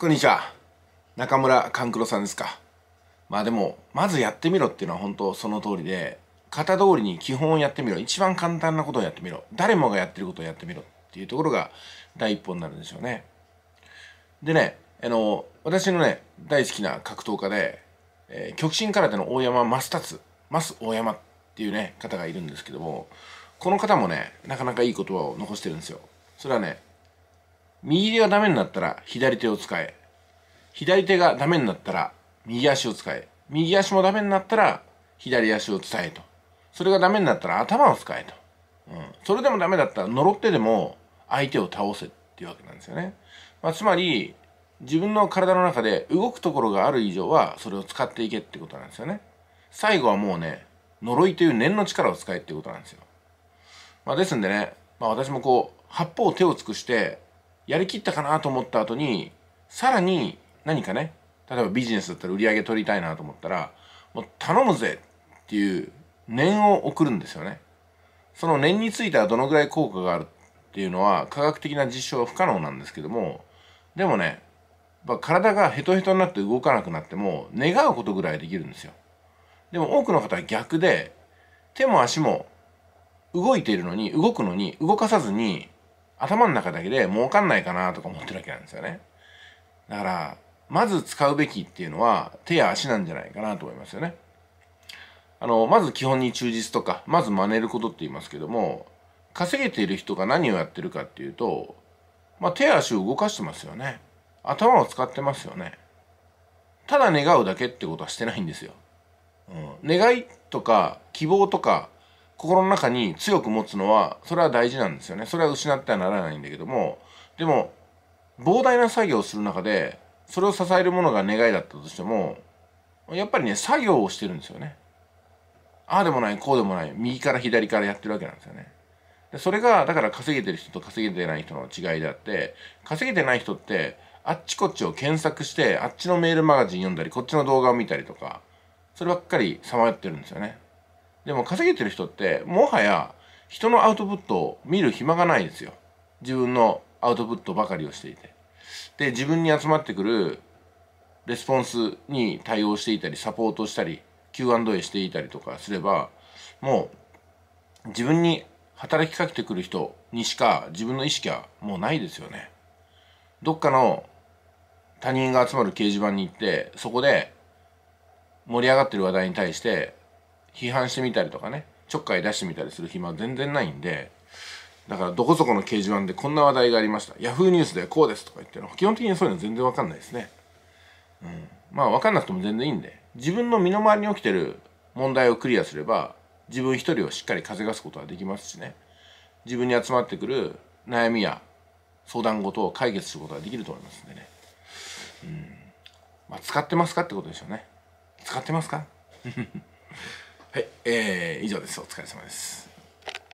こんにちは中村勘九郎さんですかまあでもまずやってみろっていうのは本当その通りで型通りに基本をやってみろ一番簡単なことをやってみろ誰もがやってることをやってみろっていうところが第一歩になるんでしょうねでねあの私のね大好きな格闘家で、えー、極真空手の大山増スタ大山っていうね方がいるんですけどもこの方もねなかなかいい言葉を残してるんですよそれはね右手がダメになったら左手を使え。左手がダメになったら右足を使え。右足もダメになったら左足を伝えと。それがダメになったら頭を使えと。うん。それでもダメだったら呪ってでも相手を倒せっていうわけなんですよね。まあ、つまり、自分の体の中で動くところがある以上はそれを使っていけってことなんですよね。最後はもうね、呪いという念の力を使えってことなんですよ。まあ、ですんでね、まあ、私もこう、八方手を尽くしてやりきったかなと思った後に、さらに何かね、例えばビジネスだったら売り上げ取りたいなと思ったら、もう頼むぜっていう念を送るんですよね。その念についてはどのぐらい効果があるっていうのは科学的な実証は不可能なんですけども、でもね、まあ、体がヘトヘトになって動かなくなっても願うことぐらいできるんですよ。でも多くの方は逆で手も足も動いているのに動くのに動かさずに頭の中だけで儲かんないかなとか思ってるわけなんですよね。だから、まず使うべきっていうのは手や足なんじゃないかなと思いますよね。あの、まず基本に忠実とか、まず真似ることって言いますけども、稼げている人が何をやってるかっていうと、まあ、手足を動かしてますよね。頭を使ってますよね。ただ願うだけってことはしてないんですよ。うん、願いとか希望とか心の中に強く持つのはそれは大事なんですよねそれは失ってはならないんだけどもでも膨大な作業をする中でそれを支えるものが願いだったとしてもやっぱりね作業をしてるんですよねああでもないこうでもない右から左からやってるわけなんですよねでそれがだから稼げてる人と稼げてない人の違いであって稼げてない人ってあっちこっちを検索してあっちのメールマガジン読んだりこっちの動画を見たりとかそればっかりさまよってるんですよねでも稼げてる人ってもはや人のアウトプットを見る暇がないんですよ。自分のアウトプットばかりをしていて。で自分に集まってくるレスポンスに対応していたりサポートしたり Q&A していたりとかすればもう自分に働きかけてくる人にしか自分の意識はもうないですよね。どっかの他人が集まる掲示板に行ってそこで盛り上がってる話題に対して批判してみたりとかねちょっかい出してみたりする暇は全然ないんでだからどこそこの掲示板でこんな話題がありましたヤフーニュースでこうですとか言って基本的にそういうの全然わかんないですね、うん、まあわかんなくても全然いいんで自分の身の回りに起きてる問題をクリアすれば自分一人をしっかり稼がすことはできますしね自分に集まってくる悩みや相談事を解決することができると思いますんでね、うんまあ、使ってますかってことでしょうね使ってますかはい、えー、以上です。お疲れ様です。